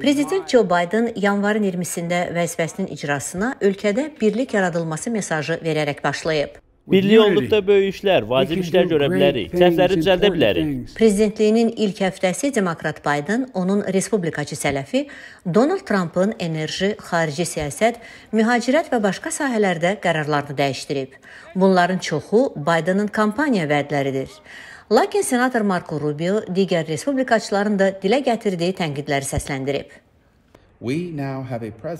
Prezident Joe Biden yanvarın 20-də vəzifəsinin icrasına ölkədə birlik yaradılması mesajı verərək başlayıb. Birlik olduqda böyük işlər, vacib işlər görə bilərik, səhvləri düzəldə bilərik. Prezidentliyinin ilk həftəsi demokrat Biden, onun respublikaçı sələfi Donald Trampın enerji, xarici siyasət, mühacirət və başqa sahələrdə qərarlarını dəyişdirib. Bunların çoxu Bidenın kampaniya vədləridir. Lakin senator Marko Rubio digər respublikaçıların da dilə gətirdiyi tənqidləri səsləndirib.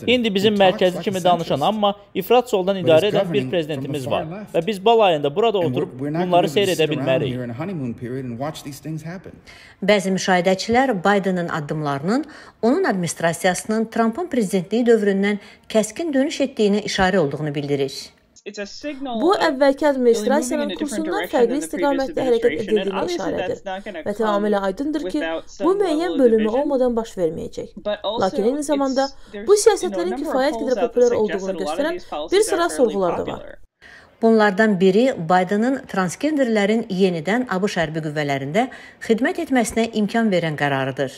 İndi bizim mərkəzi kimi danışan, amma ifrat soldan idarə edən bir prezidentimiz var və biz bal ayında burada oturub bunları seyr edə bilmərik. Bəzi müşahidəçilər Bidenin addımlarının onun administrasiyasının Trampın prezidentliyi dövründən kəskin dönüş etdiyinə işarə olduğunu bildirir. Bu əvvəlki administrasiyanın kursundan fərqli istiqamətdə hərəkət edildiyinə işarədir və tamamilə aydındır ki, bu müəyyən bölümü olmadan baş verməyəcək. Lakin eyni zamanda bu siyasətlərin kifayət qədər populyar olduğunu göstərən bir sıra sorğular da var. Bunlardan biri Baydanın transgenderlərin yenidən ABŞ hərbi qüvvələrində xidmət etməsinə imkan verən qərarıdır.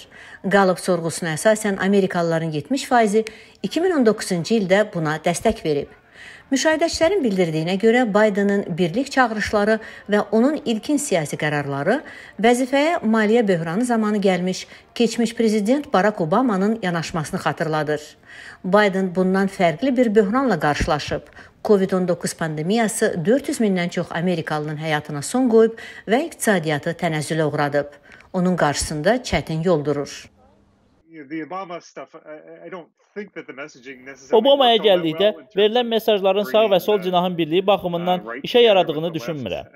Qalıb sorğusuna əsasən Amerikalıların 70%-i 2019-cu ildə buna dəstək verib. Müşahidəçilərin bildirdiyinə görə Baydanın birlik çağırışları və onun ilkin siyasi qərarları vəzifəyə maliyyə böhranı zamanı gəlmiş keçmiş prezident Barak Obamanın yanaşmasını xatırladır. Bayden bundan fərqli bir böhranla qarşılaşıb. COVID-19 pandemiyası 400 mindən çox Amerikalının həyatına son qoyub və iqtisadiyyatı tənəzzülə uğradıb. Onun qarşısında çətin yol durur the Obama stuff, I, I don't think that the messaging necessarily Obama'ya gəldikdə verilən mesajların sağ və sol uh, cinahın birliyi baxımından uh, işə yaradığını düşünmürəm.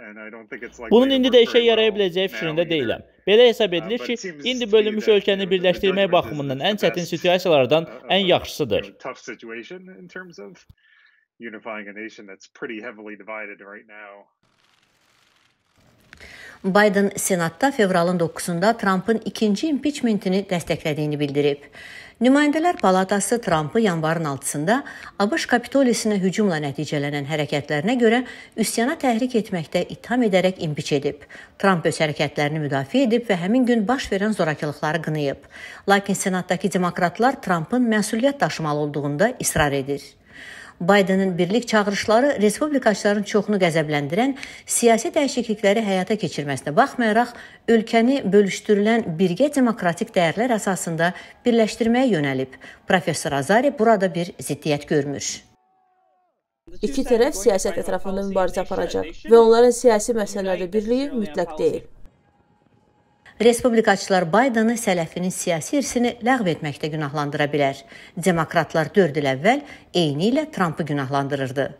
Bunun indi də işə yaraya biləcəyi fikrində deyiləm. Belə hesab uh, edilir ki, indi bölünmüş ölkəni birləşdirmək baxımından ən çətin situasiyalardan ən yaxşısıdır. unifying a nation that's pretty heavily divided right now. Biden Senatda fevralın 9-da Trampın ikinci impiçmentini dəstəklədiyini bildirib. Nümayəndələr Palatası Trampı yanvarın 6-sında ABŞ Kapitolisinə hücumla nəticələnən hərəkətlərinə görə üsyana təhrik etməkdə ittiham edərək impiç edib. Tramp öz hərəkətlərini müdafiə edib və həmin gün baş verən zorakılıqları qınayıb. Lakin Senatdakı demokratlar Trampın məsuliyyət daşımalı olduğunda israr edir. Baydenin birlik çağırışları respublikaçıların çoxunu qəzəbləndirən siyasi dəyişiklikləri həyata keçirməsinə baxmayaraq, ölkəni bölüşdürülən birgə demokratik dəyərlər əsasında birləşdirməyə yönəlib. Professor Azari burada bir ziddiyyət görmür. İki tərəf siyasət ətrafında mübarizə aparacaq və onların siyasi məsələlərdə birliyi mütləq deyil. Respublikaçılar Baydanı sələfinin siyasi irsini ləğv etməkdə günahlandıra bilər. Demokratlar 4 il əvvəl eyni ilə Trampı günahlandırırdı.